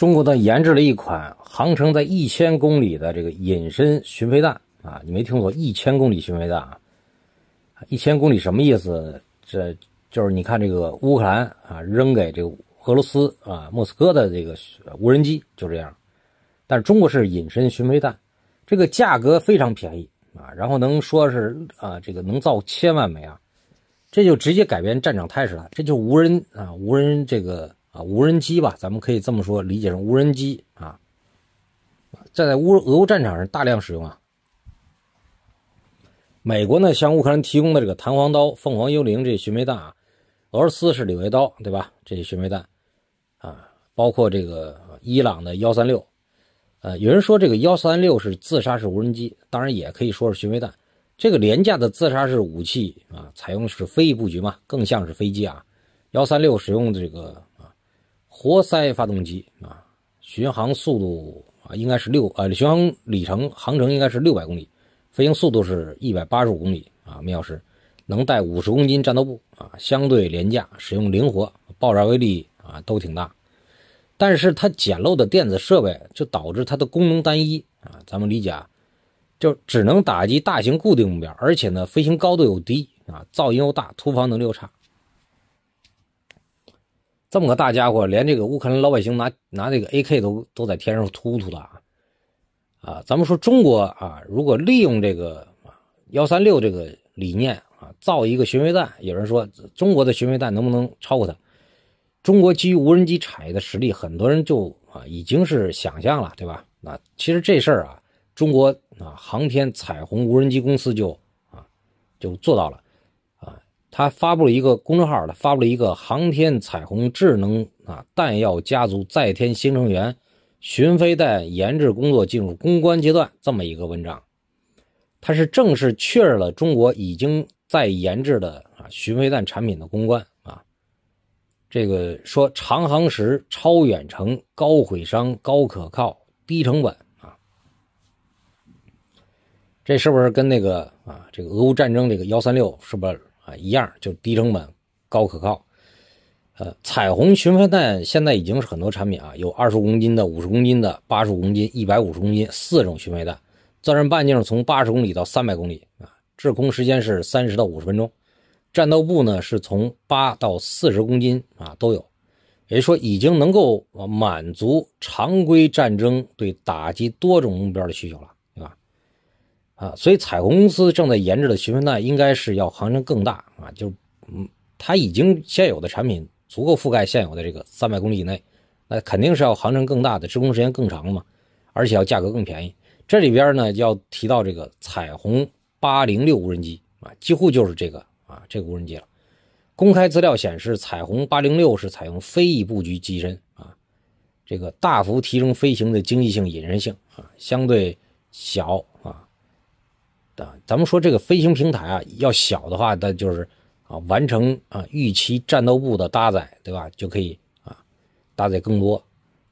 中国呢研制了一款航程在一千公里的这个隐身巡飞弹啊，你没听错，一千公里巡飞弹，啊，一千公里什么意思？这就是你看这个乌克兰啊扔给这个俄罗斯啊莫斯科的这个无人机就这样，但是中国是隐身巡飞弹，这个价格非常便宜啊，然后能说是啊这个能造千万枚啊，这就直接改变战场态势了，这就无人啊无人这个。啊，无人机吧，咱们可以这么说，理解成无人机啊，站在乌俄乌战场上大量使用啊。美国呢，向乌克兰提供的这个弹簧刀、凤凰幽灵这些巡飞弹啊，俄罗斯是柳叶刀，对吧？这些巡飞弹啊，包括这个伊朗的幺三六，呃，有人说这个幺三六是自杀式无人机，当然也可以说是巡飞弹。这个廉价的自杀式武器啊，采用是飞翼布局嘛，更像是飞机啊。幺三六使用这个。活塞发动机啊，巡航速度啊应该是六呃，巡航里程航程应该是六百公里，飞行速度是一百八十五公里啊每小时，能带五十公斤战斗部啊，相对廉价，使用灵活，爆炸威力啊都挺大，但是它简陋的电子设备就导致它的功能单一啊，咱们理解啊，就只能打击大型固定目标，而且呢飞行高度又低啊，噪音又大，突防能力又差。这么个大家伙，连这个乌克兰老百姓拿拿这个 A.K. 都都在天上突突的啊！啊，咱们说中国啊，如果利用这个幺三六这个理念啊，造一个巡飞弹，有人说中国的巡飞弹能不能超过它？中国基于无人机产业的实力，很多人就啊已经是想象了，对吧？啊，其实这事儿啊，中国啊航天彩虹无人机公司就啊就做到了。他发布了一个公众号，他发布了一个“航天彩虹智能啊弹药家族再添新成员，巡飞弹研制工作进入攻关阶段”这么一个文章。他是正式确认了中国已经在研制的啊巡飞弹产品的攻关啊。这个说长航时、超远程、高毁伤、高可靠、低成本啊。这是不是跟那个啊这个俄乌战争这个幺三六是不？是一样就低成本、高可靠。呃，彩虹巡飞弹现在已经是很多产品啊，有二十五公斤的、五十公斤的、八十公斤、一百五十公斤四种巡飞弹，作战半径从八十公里到三百公里啊，滞空时间是三十到五十分钟，战斗部呢是从八到四十公斤啊都有，也就是说已经能够满足常规战争对打击多种目标的需求了。啊，所以彩虹公司正在研制的巡风弹应该是要航程更大啊，就是嗯，它已经现有的产品足够覆盖现有的这个三百公里以内，那肯定是要航程更大的，施工时间更长嘛，而且要价格更便宜。这里边呢要提到这个彩虹八零六无人机啊，几乎就是这个啊这个无人机了。公开资料显示，彩虹八零六是采用飞翼布局机身啊，这个大幅提升飞行的经济性、隐身性啊，相对小。咱们说这个飞行平台啊，要小的话，那就是啊，完成啊预期战斗部的搭载，对吧？就可以啊，搭载更多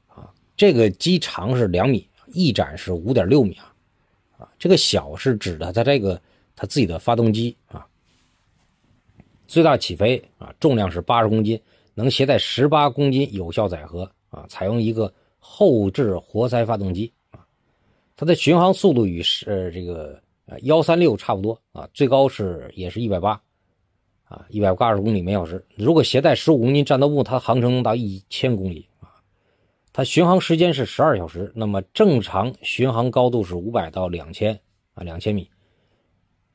啊。这个机长是两米，翼展是五点六米啊。啊，这个小是指的它这个它自己的发动机啊，最大起飞啊重量是八十公斤，能携带十八公斤有效载荷啊。采用一个后置活塞发动机啊，它的巡航速度与是这个。啊，幺三六差不多啊，最高是也是一百八，啊，一百八十公里每小时。如果携带十五公斤战斗部，它的航程达一千公里啊，它巡航时间是十二小时。那么正常巡航高度是五百到两千啊，两千米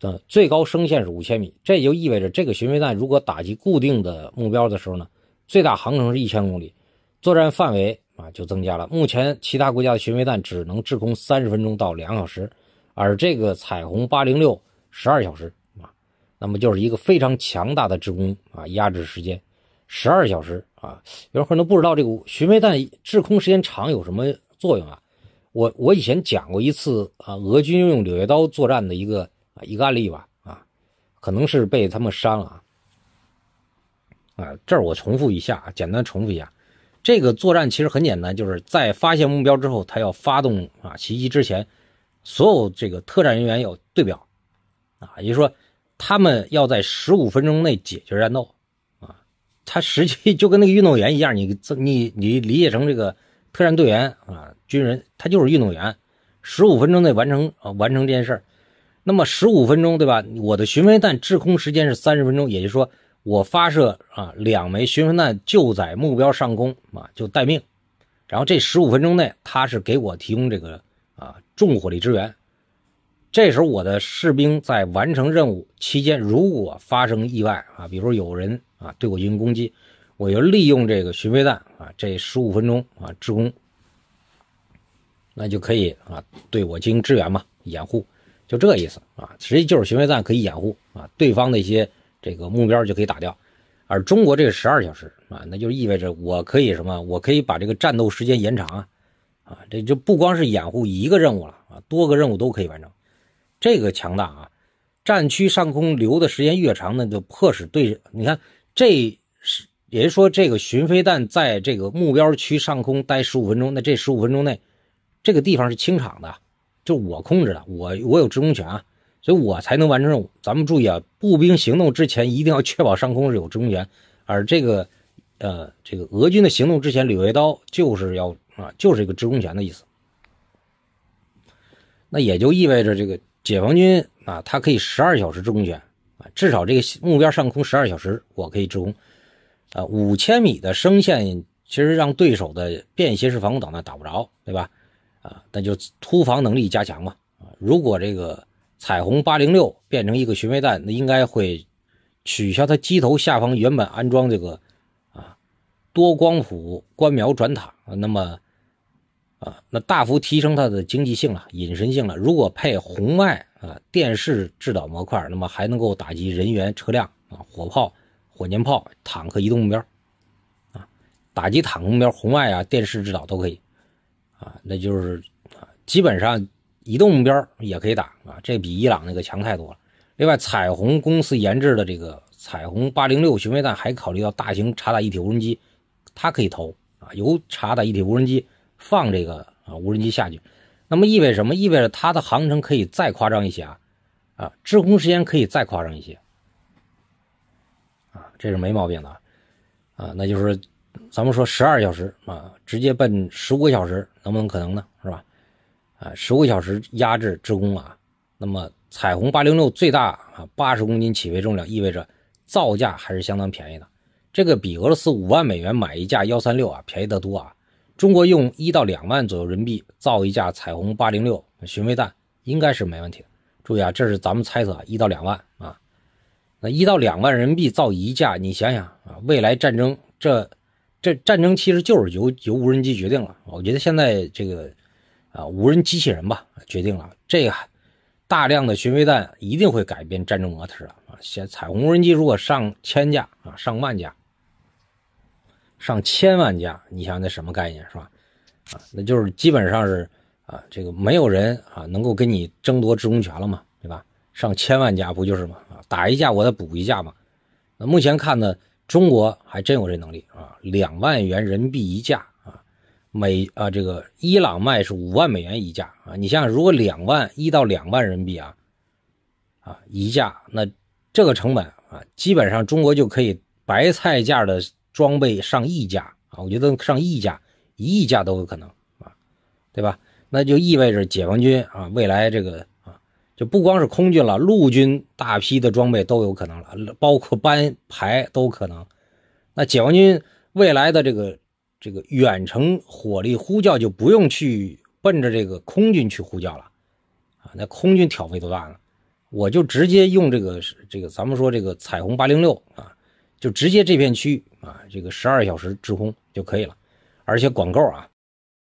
的最高升限是五千米。这就意味着这个巡飞弹如果打击固定的目标的时候呢，最大航程是一千公里，作战范围啊就增加了。目前其他国家的巡飞弹只能滞空三十分钟到两小时。而这个彩虹八零六十二小时啊，那么就是一个非常强大的制空啊压制时间，十二小时啊。有人可能不知道这个巡飞弹制空时间长有什么作用啊？我我以前讲过一次啊，俄军用柳叶刀作战的一个一个案例吧啊，可能是被他们删了啊。啊，这儿我重复一下，啊，简单重复一下，这个作战其实很简单，就是在发现目标之后，他要发动啊袭击之前。所有这个特战人员有对表，啊，也就是说，他们要在十五分钟内解决战斗，啊，他实际就跟那个运动员一样，你你你理解成这个特战队员啊，军人他就是运动员，十五分钟内完成啊完成这件事儿，那么十五分钟对吧？我的巡飞弹滞空时间是三十分钟，也就是说我发射啊两枚巡飞弹就在目标上空啊就待命，然后这十五分钟内他是给我提供这个。重火力支援，这时候我的士兵在完成任务期间，如果发生意外啊，比如有人啊对我进行攻击，我就利用这个巡飞弹啊，这十五分钟啊，制空，那就可以啊对我进行支援嘛，掩护，就这意思啊，实际就是巡飞弹可以掩护啊，对方的一些这个目标就可以打掉，而中国这个十二小时啊，那就意味着我可以什么？我可以把这个战斗时间延长啊。啊，这就不光是掩护一个任务了啊，多个任务都可以完成，这个强大啊！战区上空留的时间越长，那就迫使对，你看，这是也是说，这个巡飞弹在这个目标区上空待十五分钟，那这十五分钟内，这个地方是清场的，就我控制的，我我有制空权啊，所以我才能完成任务。咱们注意啊，步兵行动之前一定要确保上空是有制空权，而这个，呃，这个俄军的行动之前，柳叶刀就是要。啊，就是这个制空权的意思。那也就意味着这个解放军啊，它可以十二小时制空权啊，至少这个目标上空十二小时我可以制空。啊，五千米的升线其实让对手的便携式防空导弹打不着，对吧？啊，那就突防能力加强嘛。啊，如果这个彩虹八零六变成一个巡飞弹，那应该会取消它机头下方原本安装这个啊多光谱观瞄转塔，那么。啊，那大幅提升它的经济性了，隐身性了。如果配红外啊电视制导模块，那么还能够打击人员、车辆啊、火炮、火箭炮、坦克移动目标，啊，打击坦克目标，红外啊电视制导都可以，啊，那就是啊，基本上移动目标也可以打啊，这比伊朗那个强太多了。另外，彩虹公司研制的这个彩虹八零六巡飞弹还考虑到大型察打一体无人机，它可以投啊，由察打一体无人机。放这个啊无人机下去，那么意味什么？意味着它的航程可以再夸张一些啊啊，滞空时间可以再夸张一些啊，这是没毛病的啊。啊，那就是咱们说十二小时啊，直接奔十五个小时，能不能可能呢？是吧？啊，十五个小时压制滞空啊，那么彩虹八零六最大啊八十公斤起飞重量，意味着造价还是相当便宜的。这个比俄罗斯五万美元买一架幺三六啊便宜得多啊。中国用一到两万左右人民币造一架彩虹八零六巡飞弹，应该是没问题的。注意啊，这是咱们猜测，一到两万啊，那一到两万人民币造一架，你想想啊，未来战争这这战争其实就是由由无人机决定了。我觉得现在这个啊，无人机器人吧，决定了这个大量的巡飞弹一定会改变战争模式了啊。现彩虹无人机如果上千架啊，上万架，上千万架，你想想那什么概念是吧？啊，那就是基本上是啊，这个没有人啊能够跟你争夺制空权了嘛，对吧？上千万架不就是嘛？啊，打一架我再补一架嘛。那目前看呢，中国还真有这能力啊，两万元人民币一架啊，美啊这个伊朗卖是五万美元一架啊，你想想如果两万一到两万人民币啊，啊一架，那这个成本啊，基本上中国就可以白菜价的。装备上亿架啊，我觉得上亿架、一亿架都有可能啊，对吧？那就意味着解放军啊，未来这个啊，就不光是空军了，陆军大批的装备都有可能了，包括班排都可能。那解放军未来的这个这个远程火力呼叫就不用去奔着这个空军去呼叫了啊，那空军挑费多大呢？我就直接用这个这个咱们说这个彩虹八零六啊。就直接这片区域啊，这个十二小时制空就可以了，而且管够啊。